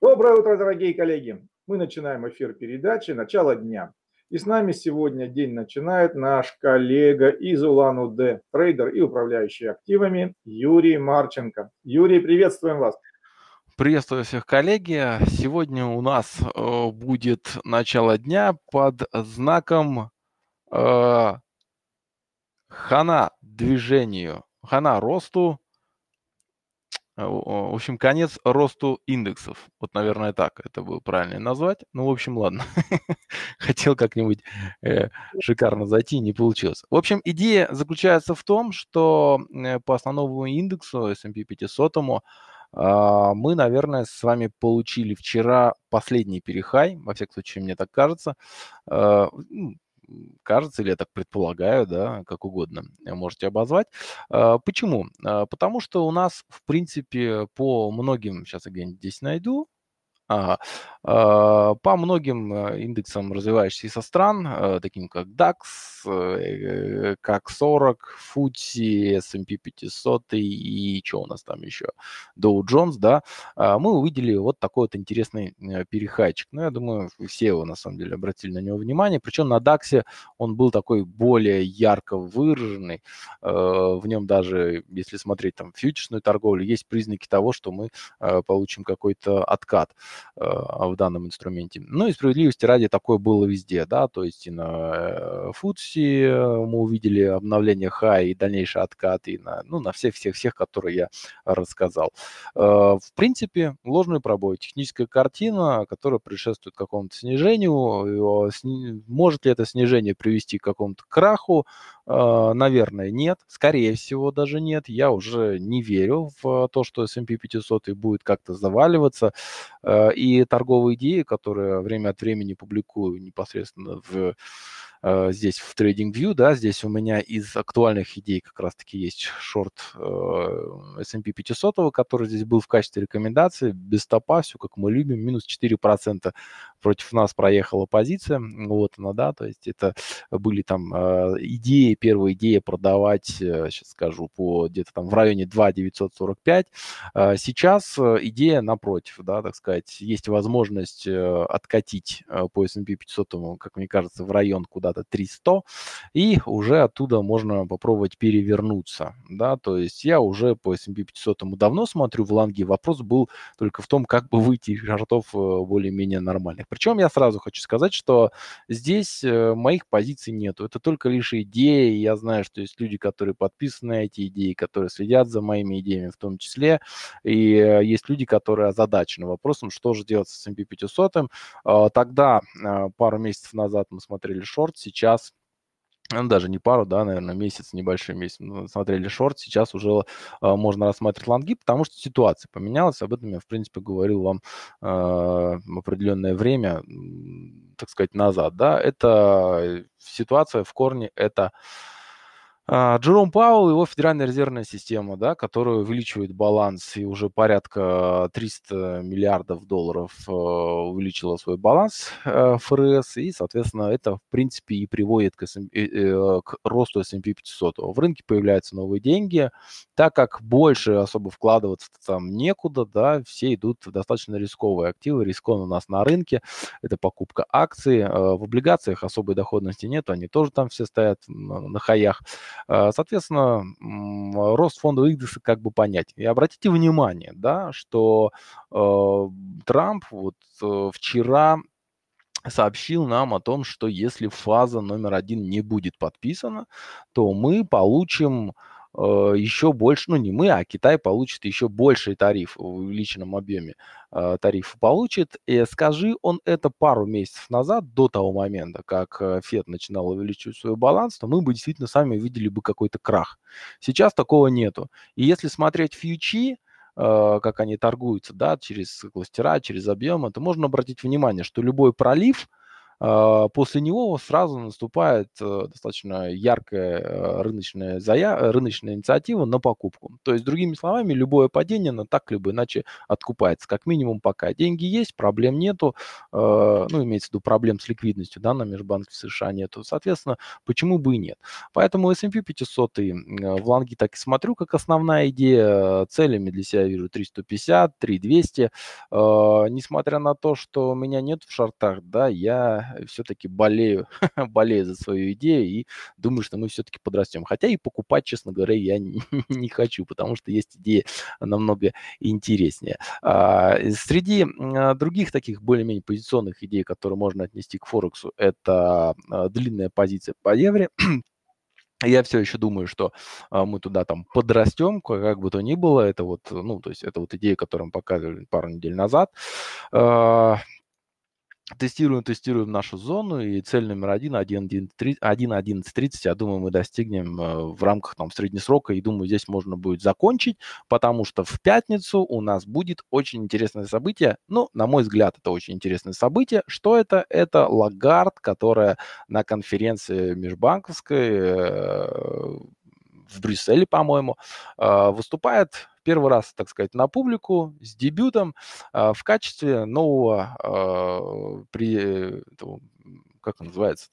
Доброе утро, дорогие коллеги! Мы начинаем эфир передачи «Начало дня». И с нами сегодня день начинает наш коллега из Улан-Удэ, трейдер и управляющий активами Юрий Марченко. Юрий, приветствуем вас! Приветствую всех, коллеги. Сегодня у нас э, будет начало дня под знаком э, хана движению, хана росту, Э, в общем, конец росту индексов. Вот, наверное, так это было правильно назвать. Ну, в общем, ладно. Хотел как-нибудь э, шикарно зайти, не получилось. В общем, идея заключается в том, что э, по основному индексу S&P 500 э, а, мы, наверное, с вами получили вчера последний перехай, во всяком случае, мне так кажется. Э, ну, кажется, или я так предполагаю, да, как угодно э, можете обозвать. А, почему? А, потому что у нас, в принципе, по многим, сейчас я где-нибудь здесь найду, Ага. Э, по многим э, индексам развивающихся стран, э, таким как DAX, как 40, FTSE, S&P 500 и что у нас там еще, Dow Jones, да, мы увидели вот такой вот интересный перехайчик. Ну, я думаю, все его на самом деле обратили на него внимание. Причем на DAX он был такой более ярко выраженный. В нем даже, если смотреть там фьючерсную торговлю, есть признаки того, что мы получим какой-то откат. Э, в данном инструменте. Ну и справедливости ради такое было везде, да, то есть и на э, Фудси э, мы увидели обновление хай и дальнейший откат, и на, ну, на всех-всех-всех, которые я рассказал. В принципе, ложный пробой, техническая картина, которая предшествует какому-то снижению, может ли это снижение привести к какому-то краху? Наверное, нет, скорее всего, даже нет. Я уже не верю в то, что S&P 500 будет как-то заваливаться. А, и торговые идеи, которые время от времени публикую непосредственно в а, здесь в Trading View, да, здесь у меня из актуальных идей как раз-таки есть шорт а, S&P 500, который здесь был в качестве рекомендации, без стопа, все как мы любим, минус 4% против нас проехала позиция, вот она, да, то есть это были там а, идеи, первая идея продавать, сейчас э, скажу, по где-то там в районе 2 945, а, сейчас э, идея напротив, да, так сказать, есть возможность э, откатить по S&P 500, как мне кажется, в район куда-то 300, и уже оттуда можно попробовать перевернуться, да, то есть я уже по S&P 500 давно смотрю в ланге, вопрос был только в том, как бы выйти из шартов более-менее нормальных. Причем я сразу хочу сказать, что здесь э, моих позиций нету. Это только лишь идеи. Я знаю, что есть люди, которые подписаны на эти идеи, которые следят за моими идеями в том числе. И э, есть люди, которые озадачены вопросом, что же делать с S&P 500. А, тогда э, пару месяцев назад мы смотрели шорт, сейчас ну, даже не пару, да, наверное, месяц, небольшой месяц, мы смотрели шорт, сейчас уже э, можно рассматривать лонги, потому что ситуация поменялась, об этом я, в принципе, говорил вам э, а, определенное время, так сказать, назад, да, это э, ситуация в корне, это а, Джером Пауэлл, и его федеральная резервная система, да, которая увеличивает баланс и уже порядка 300 э, миллиардов долларов э, увеличила свой баланс э, ФРС, и, соответственно, это, в принципе, и приводит к, S&P, эм, к росту S&P 500. Эм в рынке появляются новые деньги, так как больше особо вкладываться там некуда, да, все идут в достаточно рисковые активы, рискованно у нас на рынке, это покупка акций, в облигациях особой доходности нет, они тоже там все стоят на хаях, Э, соответственно, рост фондового индекса как бы понять. И обратите внимание, да, что э, Трамп вот э, вчера сообщил нам о том, что если фаза номер один не будет подписана, то мы получим Э, еще больше, ну не мы, а Китай получит еще больший тариф в увеличенном объеме э, тариф получит. И э, скажи он это пару месяцев назад, до того момента, как Фед начинал увеличивать свой баланс, то мы бы действительно сами видели бы какой-то крах. Сейчас такого нету. И если смотреть фьючи, как они торгуются, да, через кластера, через объемы, то можно обратить внимание, что любой пролив – а, после него сразу наступает э, достаточно яркая э, рыночная, зая... Э, рыночная инициатива на покупку. То есть, другими словами, любое падение, оно так либо иначе откупается. Как минимум пока деньги есть, проблем нету, ну, имеется в виду проблем с ликвидностью да, на межбанке в США нету. Соответственно, почему бы и нет? Поэтому S&P 500 в ланге так и смотрю, как основная идея. Целями для себя вижу 350, 3200. Несмотря на то, что у меня нет в шартах, да, я все-таки болею, болею за свою идею и думаю, что мы все-таки подрастем. Хотя и покупать, честно говоря, я не, хочу, потому что есть идеи намного интереснее. А, среди а, других таких более-менее позиционных идей, которые можно отнести к Форексу, это а, длинная позиция по евре. Я все еще думаю, что а, мы туда там подрастем, как бы то ни было. Это вот, ну, то есть это вот идея, которую мы показывали пару недель назад. А, Тестируем, тестируем нашу зону, и цель номер один, 1.11.30, я думаю, мы достигнем э, в рамках там, среднесрока, и думаю, здесь можно будет закончить, потому что в пятницу у нас будет очень интересное событие, ну, на мой взгляд, это очень интересное событие. Что это? Это Лагард, которая на конференции межбанковской э, в Брюсселе, по-моему, э, выступает первый раз, так сказать, на публику с дебютом а, в качестве нового а, при, э, как называется,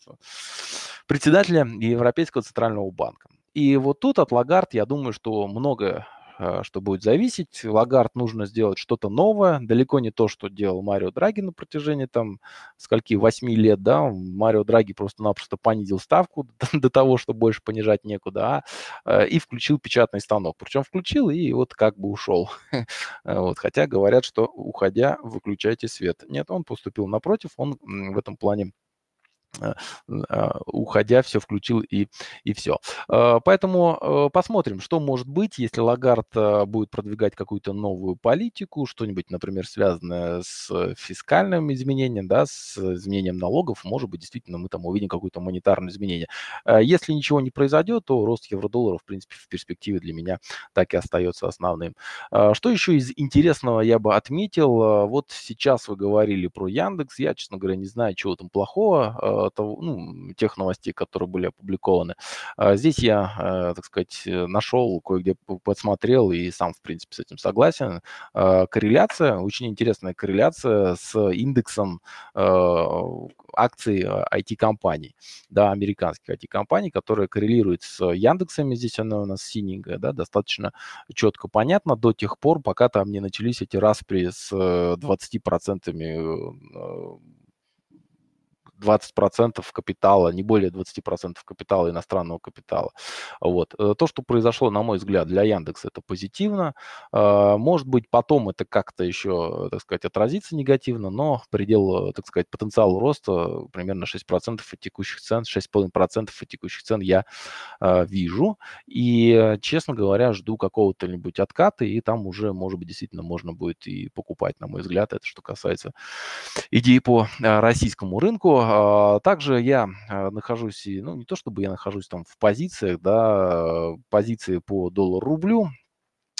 председателя Европейского центрального банка. И вот тут от Лагард, я думаю, что много Э, что будет зависеть. Лагард нужно сделать что-то новое, далеко не то, что делал Марио Драги на протяжении там скольки, 8 лет, да, Марио Драги просто-напросто понизил ставку до того, что больше понижать некуда, а, э, и включил печатный станок. Причем включил и вот как бы ушел. Э, вот, хотя говорят, что уходя, выключайте свет. Нет, он поступил напротив, он в этом плане Э, а, уходя, все включил и, и все. Э, поэтому э, посмотрим, что может быть, если Лагард будет продвигать какую-то новую политику, что-нибудь, например, связанное с фискальным изменением, да, с изменением налогов, может быть, действительно мы там увидим какое-то монетарное изменение. Если ничего не произойдет, то рост евро-доллара, в принципе, в перспективе для меня так и остается основным. Что еще из интересного я бы отметил? Вот сейчас вы говорили про Яндекс. Я, честно говоря, не знаю, чего там плохого того, ну, тех новостей, которые были опубликованы. А здесь я, а, так сказать, э, нашел, кое-где подсмотрел и сам, в принципе, с этим согласен. А, корреляция, очень интересная корреляция с индексом акций IT-компаний, да, американских IT-компаний, которые коррелируют с Яндексами, здесь она у нас синенькая, да, достаточно четко понятно до тех пор, пока там не начались эти распри с 20% э, 20% капитала, не более 20% капитала иностранного капитала. Вот. Э, то, что произошло, на мой взгляд, для Яндекса это позитивно. Э, может быть, потом это как-то еще, так сказать, отразится негативно, но предел, э, так сказать, потенциал роста примерно 6% от текущих цен, 6,5% от текущих цен я вижу. И, честно говоря, жду какого-то нибудь отката, и там уже, может быть, действительно можно будет и покупать, на мой взгляд, это что касается идеи по российскому рынку. А, также я э, нахожусь, ну, не то чтобы я нахожусь там в позициях, да, э, позиции по доллару рублю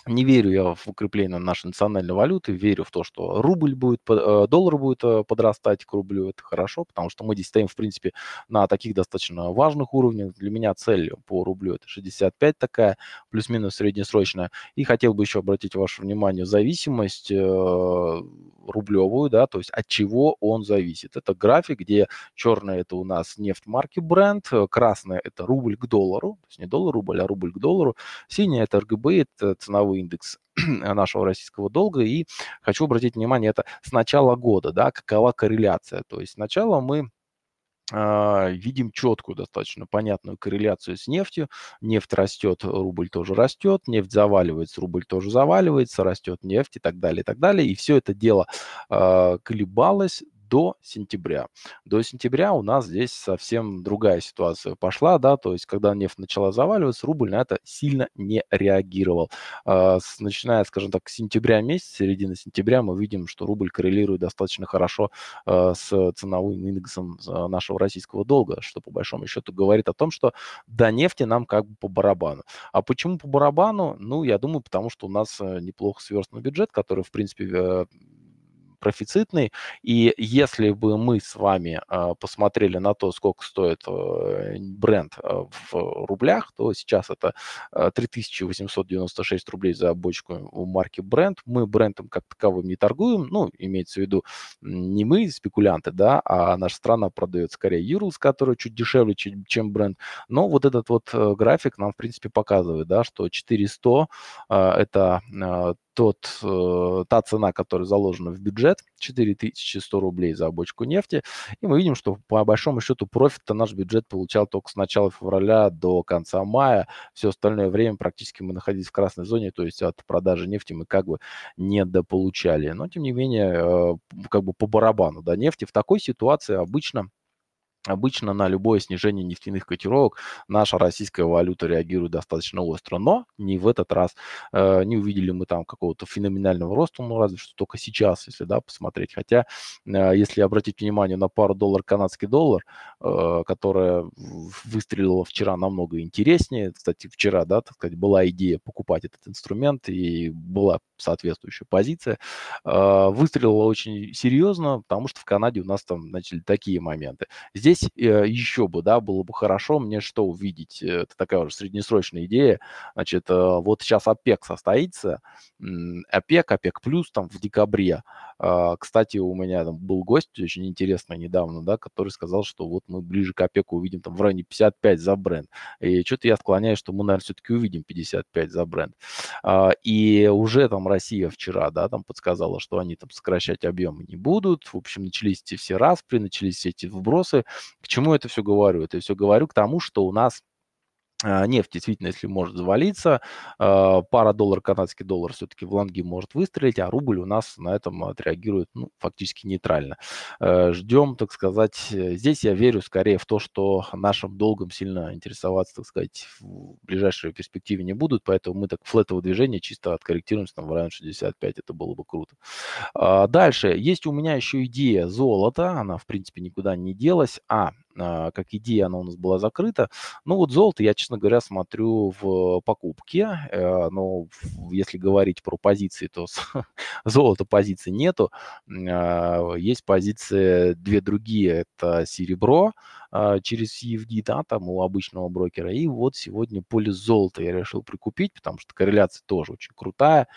не верю я в укрепление нашей национальной валюты, верю в то, что рубль будет, э, доллар будет э, подрастать к рублю, это хорошо, потому что мы здесь стоим, в принципе, на таких достаточно важных уровнях. Для меня цель по рублю это 65 такая, плюс-минус среднесрочная. И хотел бы еще обратить ваше внимание зависимость э, рублевую, да, то есть от чего он зависит. Это график, где черный это у нас нефть марки бренд, красная это рубль к доллару, то есть не доллар рубль, а рубль к доллару, синяя это РГБ, это ценовой годовой индекс нашего российского долга. И хочу обратить внимание, это с начала года, да, какова корреляция. То есть сначала мы а, видим четкую, достаточно понятную корреляцию с нефтью. Нефть растет, рубль тоже растет, нефть заваливается, рубль тоже заваливается, растет нефть и так далее, и так далее. И все это дело э, колебалось до сентября. До сентября у нас здесь совсем другая ситуация пошла, да, то есть когда нефть начала заваливаться, рубль на это сильно не реагировал. А, начиная, скажем так, с сентября месяца, середины сентября, мы видим, что рубль коррелирует достаточно хорошо а, с ценовым индексом а, нашего российского долга, что по большому счету говорит о том, что до нефти нам как бы по барабану. А почему по барабану? Ну, я думаю, потому что у нас э, неплохо сверстан бюджет, который, в принципе, э, профицитный. И если бы мы с вами а, посмотрели на то, сколько стоит э, бренд э, в рублях, то сейчас это 3896 э, рублей за бочку у марки бренд. Мы брендом как таковым не торгуем, ну, имеется в виду не мы, спекулянты, да, а наша страна продает скорее Юрлс, который чуть дешевле, чем бренд. Но вот этот вот график нам, в принципе, показывает, да, что 400 – это тот, э, та цена, которая заложена в бюджет, 4100 рублей за бочку нефти. И мы видим, что по большому счету профит-то наш бюджет получал только с начала февраля до конца мая. Все остальное время практически мы находились в красной зоне, то есть от продажи нефти мы как бы недополучали. Но, тем не менее, э, как бы по барабану, да, нефти в такой ситуации обычно Обычно на любое снижение нефтяных котировок наша российская валюта реагирует достаточно остро, но не в этот раз. Э, не увидели мы там какого-то феноменального роста, ну разве что только сейчас, если да, посмотреть. Хотя, э, если обратить внимание на пару доллар канадский доллар, э, которая выстрелила вчера намного интереснее. Кстати, вчера, да, так сказать, была идея покупать этот инструмент и была соответствующая позиция, а, выстрелила очень серьезно, потому что в Канаде у нас там начали такие моменты. Здесь э, еще бы, да, было бы хорошо мне что увидеть, это такая уже среднесрочная идея, значит, э, вот сейчас ОПЕК состоится, ОПЕК, ОПЕК плюс там в декабре, а, кстати, у меня там был гость очень интересный недавно, да, который сказал, что вот мы ближе к ОПЕКу увидим там в районе 55 за бренд. И что-то я склоняюсь, что мы, наверное, все-таки увидим 55 за бренд. А, и уже там Россия вчера, да, там подсказала, что они там сокращать объемы не будут. В общем, начались эти все распри, начались все эти вбросы. К чему это все говорю? Это все говорю к тому, что у нас а, нефть действительно, если может завалиться, а, пара доллар, канадский доллар все-таки в лонги может выстрелить, а рубль у нас на этом отреагирует ну, фактически нейтрально. Э, ждем, так сказать, э, здесь я верю скорее в то, что нашим долгом сильно интересоваться, так сказать, в ближайшей перспективе не будут, поэтому мы так флетового движения чисто откорректируемся там в район 65, это было бы круто. А, дальше, есть у меня еще идея золота, она в принципе никуда не делась, а а, как идея она у нас была закрыта. Ну вот золото я, честно говоря, смотрю в покупке, э, но если говорить про позиции, то золота позиции нету. А, есть позиции две другие, это серебро а, через CFD, да, там у обычного брокера, и вот сегодня поле золота я решил прикупить, потому что корреляция тоже очень крутая,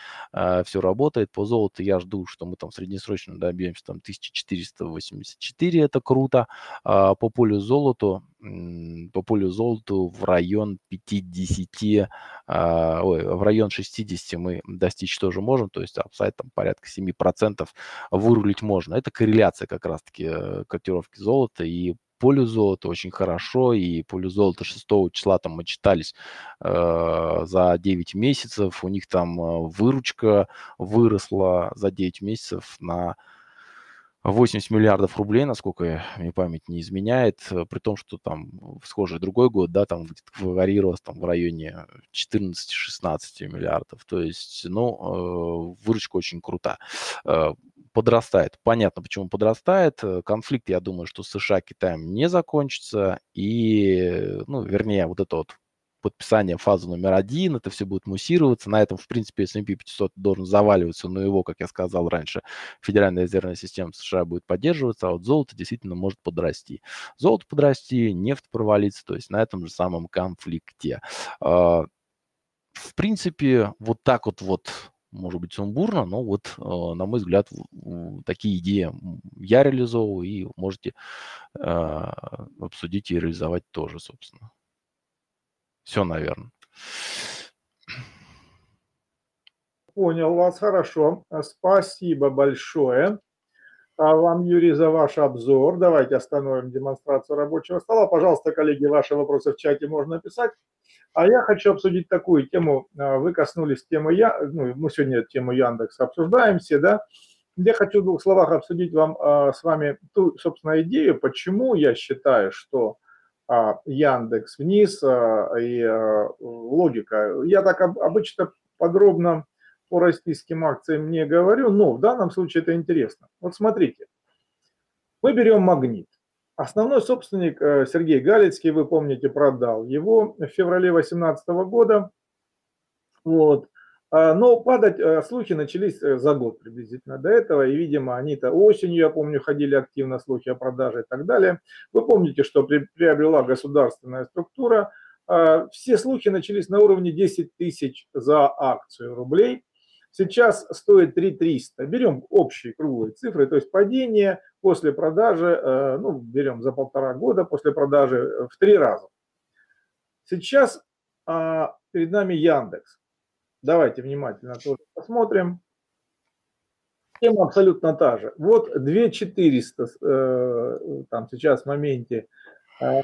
все работает, по золоту я жду, что мы там среднесрочно добьемся там 1484, это круто, по полю полю золоту, по полю золоту в район 50, а, ой, в район 60 мы достичь тоже можем, то есть апсайд там порядка 7% вырулить можно. Это корреляция как раз-таки э, котировки золота и полю золота очень хорошо, и полю золота 6 числа там мы читались э, за 9 месяцев, у них там э, выручка выросла за 9 месяцев на 80 миллиардов рублей, насколько э, мне память не изменяет, э, при том, что там э, в схожий другой год, да, там варьировалось там в районе 14-16 миллиардов. То есть, ну, выручка очень крута. Подрастает. Понятно, почему подрастает. Конфликт, я думаю, что США Китаем не закончится. И, ну, вернее, вот это вот подписание фазы номер один, это все будет муссироваться. На этом, в принципе, S&P 500 должен заваливаться, но его, как я сказал раньше, Федеральная резервная система США будет поддерживаться, а вот золото действительно может подрасти. Золото подрасти, нефть провалится то есть на этом же самом конфликте. А, в принципе, вот так вот вот может быть, сумбурно, но вот, э, на мой взгляд, такие идеи я реализовываю, и можете э, обсудить и реализовать тоже, собственно. Все, наверное. Понял вас, хорошо. Спасибо большое. А вам, Юрий, за ваш обзор. Давайте остановим демонстрацию рабочего стола. Пожалуйста, коллеги, ваши вопросы в чате можно писать. А я хочу обсудить такую тему. А, вы коснулись темы я, ну, мы сегодня тему Яндекса обсуждаем все, да? Я хочу в двух словах обсудить вам а, с вами ту, собственно, идею, почему я считаю, что а, Яндекс вниз а, и а, логика. Я так обычно подробно по российским акциям не говорю, но в данном случае это интересно. Вот смотрите, мы берем магнит. Основной собственник э, Сергей Галицкий, вы помните, продал его в феврале 2018 года. Вот. А, но падать э, слухи начались э, за год приблизительно до этого, и, видимо, они-то осенью, я помню, ходили активно слухи о продаже и так далее. Вы помните, что приобрела государственная структура, а, все слухи начались на уровне 10 тысяч за акцию рублей. Сейчас стоит 3 300. Берем общие круглые цифры, то есть падение после продажи, э, ну, берем за полтора года после продажи в три раза. Сейчас а, перед нами Яндекс. Давайте внимательно тоже посмотрим. Тема абсолютно та же. Вот 2400, э, там сейчас в моменте, э,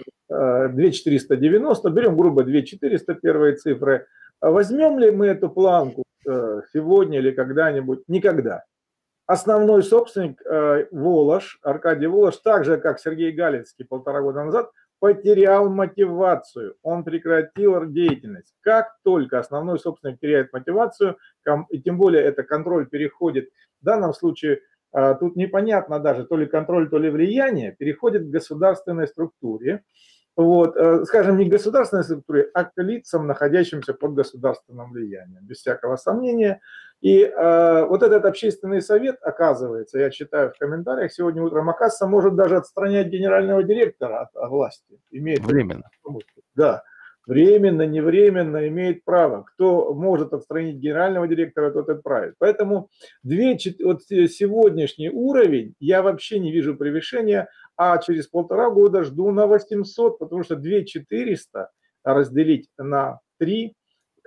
2490, э, берем грубо 2400 первые цифры. А возьмем ли мы эту планку э, сегодня или когда-нибудь? Никогда. Основной собственник э, Волош, Аркадий Волош, так же, как Сергей Галицкий полтора года назад – потерял мотивацию, он прекратил деятельность. Как только основной собственник теряет мотивацию, и тем более это контроль переходит, в данном случае а, тут непонятно даже, то ли контроль, то ли влияние, переходит к государственной структуре, вот, э, скажем, не государственной структуре, а к лицам, находящимся под государственным влиянием, без всякого сомнения. И э, вот этот общественный совет, оказывается, я читаю в комментариях сегодня утром, оказывается, может даже отстранять генерального директора от, от власти. Имеет временно. Да, временно, невременно имеет право. Кто может отстранить генерального директора, тот и правит. Поэтому две, вот э, сегодняшний уровень, я вообще не вижу превышения а через полтора года жду на 800, потому что 2400 разделить на 3,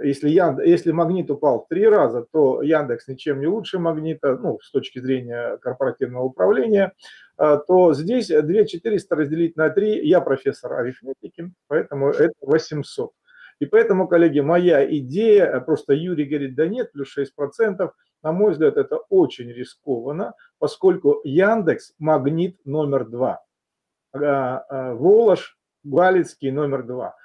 если, я, если магнит упал в 3 раза, то Яндекс ничем не лучше магнита, ну, с точки зрения корпоративного управления, а, то здесь 2400 разделить на 3, я профессор арифметики, поэтому это 800. И поэтому, коллеги, моя идея, а просто Юрий говорит, да нет, плюс 6%, на мой взгляд, это очень рискованно, поскольку Яндекс – магнит номер два. А, а, Волош – Галицкий номер два.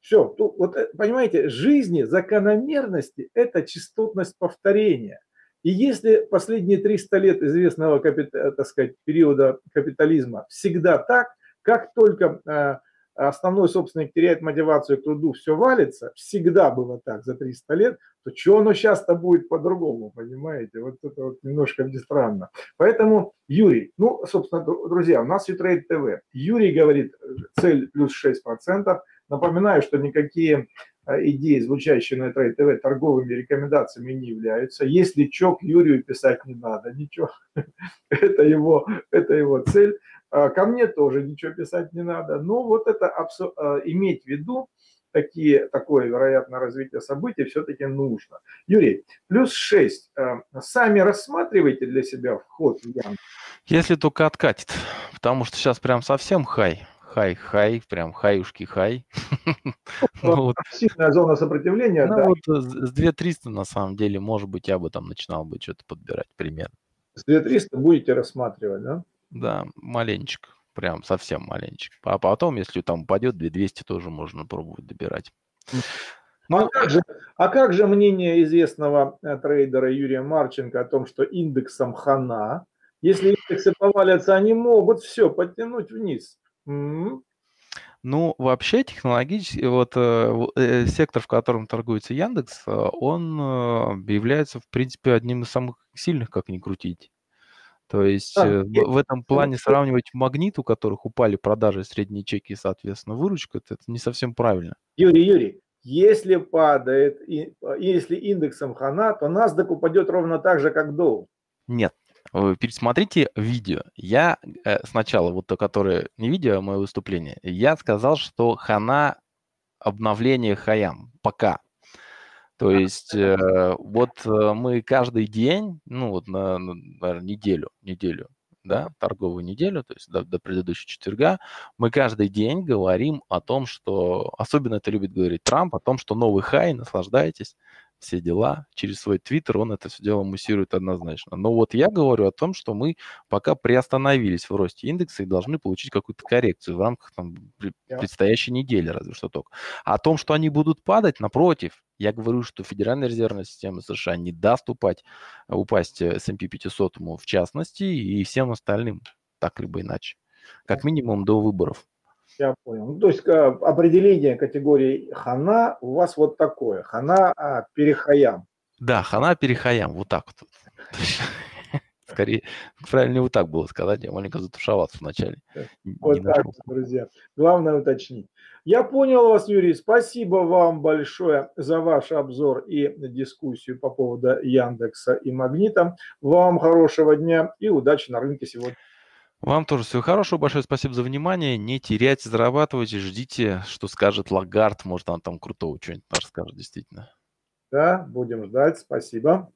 Все, ну, вот э, понимаете, жизни, закономерности – это частотность повторения. И если последние 300 лет известного, э, так сказать, периода капитализма всегда так, как только а, основной собственник теряет мотивацию к труду, все валится, всегда было так за 300 лет, то что оно сейчас-то будет по-другому, понимаете? Вот это вот немножко странно. Поэтому Юрий, ну, собственно, друзья, у нас Ютрейд ТВ. Юрий говорит, цель плюс 6%. Напоминаю, что никакие э, идеи, звучащие на Трейд ТВ, торговыми рекомендациями не являются. Если чок Юрию писать не надо, ничего. Это его, это его цель. А, ко мне тоже ничего писать не надо. Но ну, вот это а, иметь в виду, такие, такое, вероятно, развитие событий все-таки нужно. Юрий, плюс 6. А, сами рассматривайте для себя вход в Яндекс? Если только откатит, потому что сейчас прям совсем хай. Хай, хай, прям хаюшки, хай. Ну Сильная зона сопротивления. Ну, вот э, с 2300 на самом деле, может быть, я бы там начинал бы что-то подбирать пример. С 2300 будете рассматривать, да? Да, маленечко. Прям совсем маленечко. А потом, если там упадет, 200, тоже можно пробовать добирать. Ну, а, как же, а как же мнение известного э, трейдера Юрия Марченко о том, что индексом хана, если индексы повалятся, они могут все подтянуть вниз? М-м-м. Ну, вообще технологически, вот э, э, сектор, в котором торгуется Яндекс, э, он э, является, в принципе, одним из самых сильных, как ни крутить. То есть да, э, в, в этом плане сравнивать магнит, у которых упали продажи, средние чеки и, соответственно, выручка, это не совсем правильно. Юрий, Юрий, если падает, а, и, если индексом хана, то NASDAQ упадет ровно так же, как Dow. Нет, пересмотрите видео. Я э, сначала, вот то, которое не видео, а мое выступление, я сказал, что хана обновление хаям пока. То есть э, вот э, мы каждый день, ну вот на, на, на неделю, неделю, да, торговую неделю, то есть до, до предыдущего четверга, мы каждый день говорим о том, что, особенно это любит говорить Трамп, о том, что новый хай, наслаждайтесь, все дела. Через свой твиттер он это все дело муссирует однозначно. Но вот я говорю о том, что мы пока приостановились в росте индекса и должны получить какую-то коррекцию в рамках там, предстоящей недели, разве что только. о том, что они будут падать, напротив, я говорю, что Федеральная резервная система США не даст упасть, упасть э, S&P 500 в частности и всем остальным, так либо иначе. Как минимум до выборов. Я понял. Ну, то есть э, определение категории хана у вас вот такое. Хана а, перехаям. Да, хана перехаям. Вот так вот. Скорее, правильнее вот так было сказать. Я маленько затушевался вначале. Вот так, друзья. Главное уточнить. Я понял вас, Юрий. Спасибо вам большое за ваш обзор и дискуссию по поводу Яндекса и Магнита. Вам хорошего дня и удачи на рынке сегодня. Вам тоже всего хорошего. Большое спасибо за внимание. Не теряйте, зарабатывайте, ждите, что скажет Лагард. Может, он там крутого что-нибудь расскажет, действительно. Да, будем ждать. Спасибо.